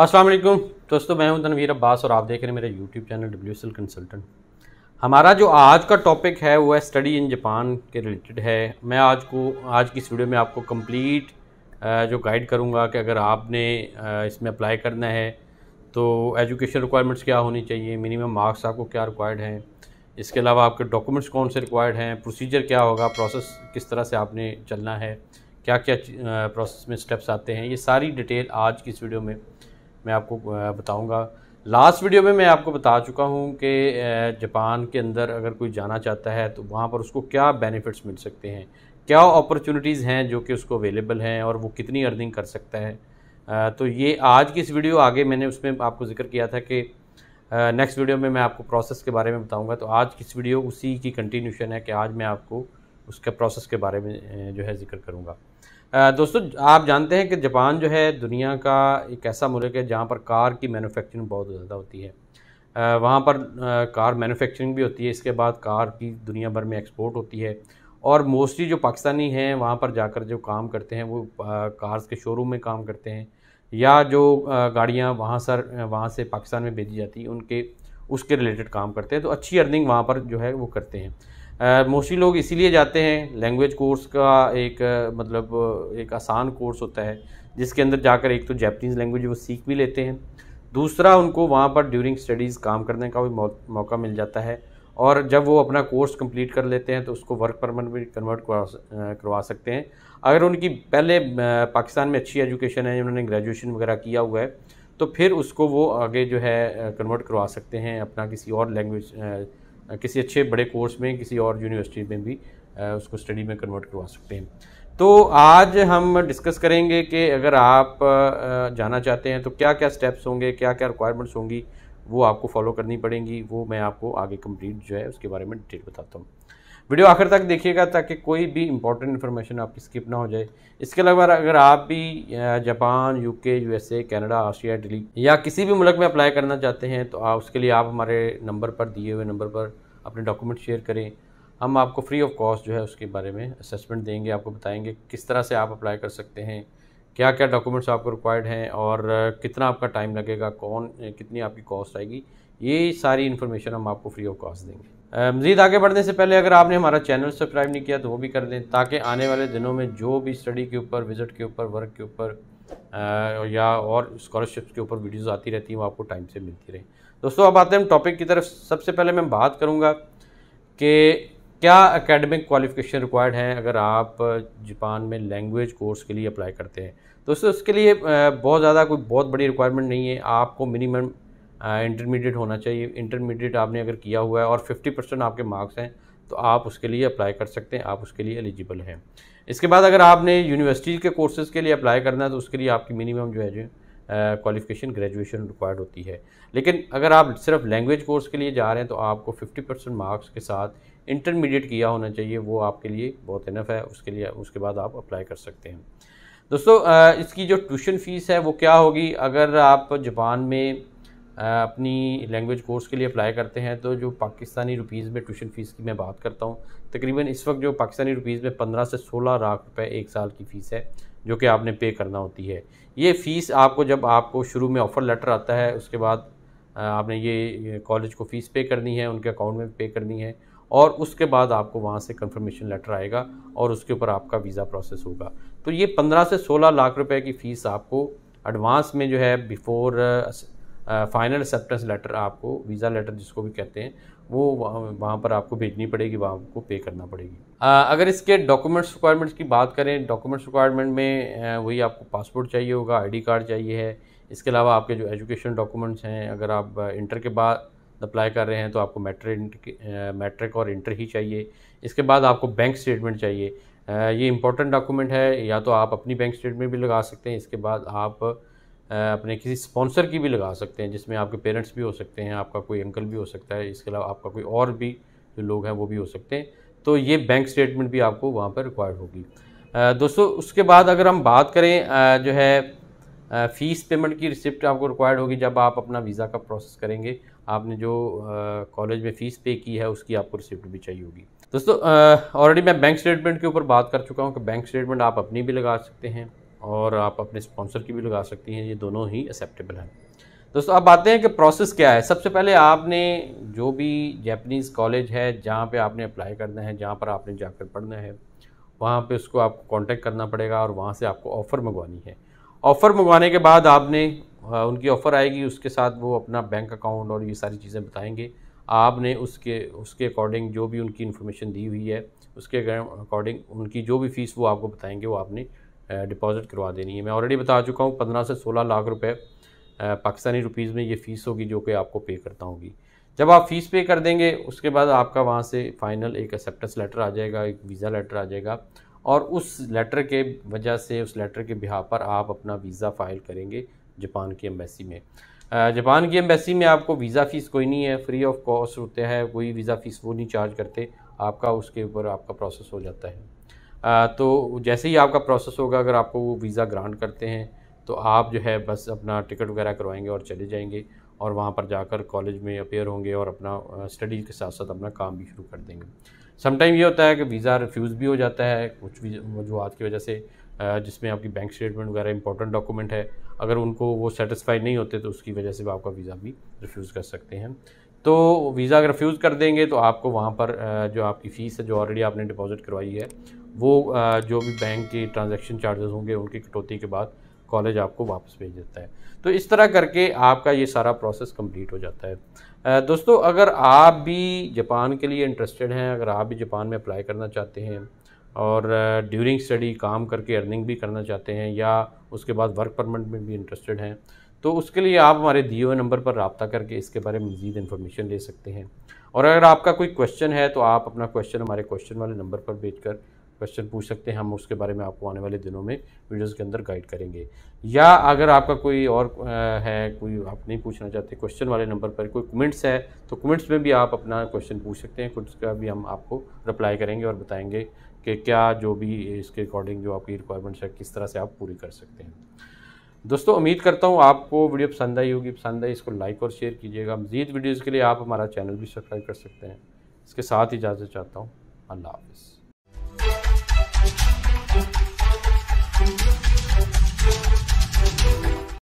असलम दोस्तों मैं हूं तनवीर अब्बास और आप देख रहे हैं मेरा YouTube channel W S consultant हमारा जो आज का टॉपिक है वो है स्टडी इन जापान के रिलेटेड है मैं आज को आज की इस वीडियो में आपको कंप्लीट जो गाइड करूंगा कि अगर आपने इसमें अप्लाई करना है तो एजुकेशन रिक्वायरमेंट्स क्या होनी चाहिए मिनिमम मार्क्स आपको क्या रिक्वायर्ड हैं इसके अलावा आपके डॉक्यूमेंट्स कौन से रिक्वायर्ड हैं प्रोसीजर क्या होगा प्रोसेस किस तरह से आपने चलना है क्या क्या प्रोसेस में स्टेप्स आते हैं ये सारी डिटेल आज की इस वीडियो में मैं आपको बताऊंगा लास्ट वीडियो में मैं आपको बता चुका हूं कि जापान के अंदर अगर कोई जाना चाहता है तो वहां पर उसको क्या बेनिफिट्स मिल सकते हैं क्या अपॉर्चुनिटीज़ हैं जो कि उसको अवेलेबल हैं और वो कितनी अर्निंग कर सकता है तो ये आज की इस वीडियो आगे मैंने उसमें आपको जिक्र किया था कि नेक्स्ट वीडियो में मैं आपको प्रोसेस के बारे में बताऊंगा तो आज की इस वीडियो उसी की कंटिन्यूशन है कि आज मैं आपको उसके प्रोसेस के बारे में जो है जिक्र करूँगा दोस्तों आप जानते हैं कि जापान जो है दुनिया का एक ऐसा मुल्क है जहाँ पर कार की मैन्युफैक्चरिंग बहुत ज़्यादा होती है वहाँ पर कार मैन्युफैक्चरिंग भी होती है इसके बाद कार की दुनिया भर में एक्सपोर्ट होती है और मोस्टली जो पाकिस्तानी हैं वहाँ पर जाकर जो काम करते हैं वो कार्स के शोरूम में काम करते हैं या जो गाड़ियाँ वहाँ सर वहाँ से पाकिस्तान में भेजी जाती हैं उनके उसके रिलेटेड काम करते हैं तो अच्छी अर्निंग वहाँ पर जो है वो करते हैं मोस्टली लोग इसीलिए जाते हैं लैंग्वेज कोर्स का एक मतलब एक आसान कोर्स होता है जिसके अंदर जाकर एक तो जैपनीज़ लैंग्वेज वो सीख भी लेते हैं दूसरा उनको वहाँ पर ड्यूरिंग स्टडीज़ काम करने का भी मौका मिल जाता है और जब वो अपना कोर्स कंप्लीट कर लेते हैं तो उसको वर्क परमनेंट भी कन्वर्ट करवा सकते हैं अगर उनकी पहले पाकिस्तान में अच्छी एजुकेशन है उन्होंने ग्रेजुएशन वगैरह किया हुआ है तो फिर उसको वो आगे जो है कन्वर्ट करवा सकते हैं अपना किसी और लैंग्वेज किसी अच्छे बड़े कोर्स में किसी और यूनिवर्सिटी में भी उसको स्टडी में कन्वर्ट करवा सकते हैं तो आज हम डिस्कस करेंगे कि अगर आप जाना चाहते हैं तो क्या क्या स्टेप्स होंगे क्या क्या रिक्वायरमेंट्स होंगी वो आपको फॉलो करनी पड़ेंगी वो मैं आपको आगे कंप्लीट जो है उसके बारे में डिटेल बताता हूँ वीडियो आखिर तक देखिएगा ताकि कोई भी इंपॉर्टेंट इन्फॉर्मेशन आपकी स्किप ना हो जाए इसके अलावा अगर आप भी Japan UK USA Canada Austria Italy या किसी भी मुल्क में अप्लाई करना चाहते हैं तो आप उसके लिए आप हमारे नंबर पर दिए हुए नंबर पर अपने डॉक्यूमेंट शेयर करें हम आपको फ्री ऑफ कॉस्ट जो है उसके बारे में असेसमेंट देंगे आपको बताएंगे किस तरह से आप अप्लाई कर सकते हैं क्या क्या डॉक्यूमेंट्स आपको रिक्वायर्ड हैं और कितना आपका टाइम लगेगा कौन कितनी आपकी कॉस्ट आएगी ये सारी इन्फॉर्मेशन हम आपको फ्री ऑफ कॉस्ट देंगे मज़ीद आगे बढ़ने से पहले अगर आपने हमारा चैनल सब्सक्राइब नहीं किया तो वो भी कर दें ताकि आने वाले दिनों में जो भी स्टडी के ऊपर विज़िट के ऊपर वर्क के ऊपर या और स्कॉलरशिप्स के ऊपर वीडियोस आती रहती हैं वो आपको टाइम से मिलती रहें दोस्तों अब आते हैं टॉपिक की तरफ सबसे पहले मैं बात करूँगा कि क्या अकेडमिक क्वालिफिकेशन रिक्वायर्ड हैं अगर आप जापान में लैंग्वेज कोर्स के लिए अप्लाई करते हैं दोस्तों उसके लिए बहुत ज़्यादा कोई बहुत बड़ी रिक्वायरमेंट नहीं है आपको मिनिमम इंटरमीडिएट होना चाहिए इंटरमीडिएट आपने अगर किया हुआ है और फिफ्टी परसेंट आपके मार्क्स हैं तो आप उसके लिए अप्लाई कर सकते हैं आप उसके लिए एलिजिबल हैं इसके बाद अगर आपने यूनिवर्सिटी के कोर्सेज़ के लिए अप्लाई करना है तो उसके लिए आपकी मिनिमम जो है जो क्वालिफिकेशन ग्रेजुएशन रिक्वायर्ड होती है लेकिन अगर आप सिर्फ लैंग्वेज कोर्स के लिए जा रहे हैं तो आपको 50 परसेंट मार्क्स के साथ इंटरमीडिएट किया होना चाहिए वो आपके लिए बहुत इनफ है उसके लिए उसके बाद आप अप्लाई कर सकते हैं दोस्तों इसकी जो ट्यूशन फ़ीस है वो क्या होगी अगर आप जापान में अपनी लैंग्वेज कोर्स के लिए अप्लाई करते हैं तो जो पाकिस्तानी रुपीज़ में ट्यूशन फ़ीस की मैं बात करता हूँ तकरीबन इस वक्त जो पाकिस्तानी रुपीज़ में पंद्रह से सोलह लाख रुपए एक साल की फ़ीस है जो कि आपने पे करना होती है ये फ़ीस आपको जब आपको शुरू में ऑफ़र लेटर आता है उसके बाद आपने ये कॉलेज को फ़ीस पे करनी है उनके अकाउंट में पे करनी है और उसके बाद आपको वहाँ से कंफर्मेशन लेटर आएगा और उसके ऊपर आपका वीज़ा प्रोसेस होगा तो ये पंद्रह से सोलह लाख रुपये की फ़ीस आपको एडवांस में जो है बिफ़ोर फाइनल एक्सेप्टेंस लेटर आपको वीज़ा लेटर जिसको भी कहते हैं वो वहाँ वहाँ पर आपको भेजनी पड़ेगी वहाँ आपको पे करना पड़ेगी आ, अगर इसके डॉक्यूमेंट्स रिक्वायरमेंट्स की बात करें डॉक्यूमेंट्स रिक्वायरमेंट में वही आपको पासपोर्ट चाहिए होगा आईडी कार्ड चाहिए है इसके अलावा आपके जो एजुकेशन डॉक्यूमेंट्स हैं अगर आप इंटर के बाद अप्लाई कर रहे हैं तो आपको मैट्रिक मैट्रिक और इंटर ही चाहिए इसके बाद आपको बैंक स्टेटमेंट चाहिए ये इंपॉर्टेंट डॉक्यूमेंट है या तो आप अपनी बैंक स्टेटमेंट भी लगा सकते हैं इसके बाद आप अपने किसी स्पॉन्सर की भी लगा सकते हैं जिसमें आपके पेरेंट्स भी हो सकते हैं आपका कोई अंकल भी हो सकता है इसके अलावा आपका कोई और भी जो लोग हैं वो भी हो सकते हैं तो ये बैंक स्टेटमेंट भी आपको वहाँ पर रिक्वायर्ड होगी दोस्तों उसके बाद अगर हम बात करें जो है फ़ीस पेमेंट की रिसिप्ट आपको रिक्वायर्ड होगी जब आप अपना वीज़ा का प्रोसेस करेंगे आपने जो कॉलेज में फ़ीस पे की है उसकी आपको रिसिप्ट भी चाहिए होगी दोस्तों ऑलरेडी मैं बैंक स्टेटमेंट के ऊपर बात कर चुका हूँ कि बैंक स्टेटमेंट आप अपनी भी लगा सकते हैं और आप अपने स्पॉन्सर की भी लगा सकती हैं ये दोनों ही एक्सेप्टेबल हैं दोस्तों अब आते हैं कि प्रोसेस क्या है सबसे पहले आपने जो भी जैपनीज़ कॉलेज है जहाँ पे आपने अप्लाई करना है जहाँ पर आपने जाकर पढ़ना है वहाँ पे उसको आपको कांटेक्ट करना पड़ेगा और वहाँ से आपको ऑफ़र मंगवानी है ऑफ़र मंगवाने के बाद आपने उनकी ऑफ़र आएगी उसके साथ वो अपना बैंक अकाउंट और ये सारी चीज़ें बताएँगे आपने उसके उसके अकॉर्डिंग जो भी उनकी इन्फॉर्मेशन दी हुई है उसके अकॉर्डिंग उनकी जो भी फ़ीस वो आपको बताएँगे वो आपने डिपॉज़िट करवा देनी है मैं ऑलरेडी बता चुका हूँ पंद्रह से सोलह लाख रुपये पाकिस्तानी रुपीज़ में ये फ़ीस होगी जो कि आपको पे करता होगी जब आप फ़ीस पे कर देंगे उसके बाद आपका वहाँ से फ़ाइनल एक एक्सेप्टेंस लेटर आ जाएगा एक वीज़ा लेटर आ जाएगा और उस लेटर के वजह से उस लेटर के बिहा पर आप अपना वीज़ा फ़ाइल करेंगे जापान की एम्बेसी में जापान की एम्बेसी में आपको वीज़ा फ़ीस कोई नहीं है फ्री ऑफ कॉस्ट होते हैं कोई वीज़ा फ़ीस वो नहीं चार्ज करते आपका उसके ऊपर आपका प्रोसेस हो जाता है तो जैसे ही आपका प्रोसेस होगा अगर आपको वो वीज़ा ग्रांट करते हैं तो आप जो है बस अपना टिकट वगैरह करवाएंगे और चले जाएंगे और वहाँ पर जाकर कॉलेज में अपेयर होंगे और अपना स्टडी के साथ साथ अपना काम भी शुरू कर देंगे समटाइम ये होता है कि वीज़ा रिफ्यूज़ भी हो जाता है कुछ भी वजूहत की वजह से जिसमें आपकी बैंक स्टेटमेंट वगैरह इंपॉर्टेंट डॉक्यूमेंट है अगर उनको वो सेटिस्फाई नहीं होते तो उसकी वजह से भी आपका वीज़ा भी रिफ्यूज़ कर सकते हैं तो वीज़ा अगर रिफ्यूज़ कर देंगे तो आपको वहाँ पर जो आपकी फ़ीस है जो ऑलरेडी आपने डिपॉज़िट करवाई है वो जो भी बैंक के ट्रांजेक्शन चार्जेस होंगे उनकी कटौती के बाद कॉलेज आपको वापस भेज देता है तो इस तरह करके आपका ये सारा प्रोसेस कंप्लीट हो जाता है दोस्तों अगर आप भी जापान के लिए इंटरेस्टेड हैं अगर आप भी जापान में अप्लाई करना चाहते हैं और ड्यूरिंग स्टडी काम करके अर्निंग भी करना चाहते हैं या उसके बाद वर्क परमिट में भी इंटरेस्टेड हैं तो उसके लिए आप हमारे दिए हुए नंबर पर रबता करके इसके बारे में मज़ीद इन्फॉर्मेशन ले सकते हैं और अगर आपका कोई क्वेश्चन है तो आप अपना क्वेश्चन हमारे क्वेश्चन वाले नंबर पर भेज कर क्वेश्चन पूछ सकते हैं हम उसके बारे में आपको आने वाले दिनों में वीडियोस के अंदर गाइड करेंगे या अगर आपका कोई और है कोई आप नहीं पूछना चाहते क्वेश्चन वाले नंबर पर कोई कमेंट्स है तो कमेंट्स में भी आप अपना क्वेश्चन पूछ सकते हैं कुछ का भी हम आपको रिप्लाई करेंगे और बताएंगे कि क्या जो भी इसके अकॉर्डिंग जो आपकी रिक्वायरमेंट्स है किस तरह से आप पूरी कर सकते हैं दोस्तों उम्मीद करता हूँ आपको वीडियो पसंद आई होगी पसंद आई इसको लाइक और शेयर कीजिएगा मज़ीद वीडियोज़ के लिए आप हमारा चैनल भी सब्सक्राइब कर सकते हैं इसके साथ इजाज़त चाहता हूँ अल्लाह हाफिज़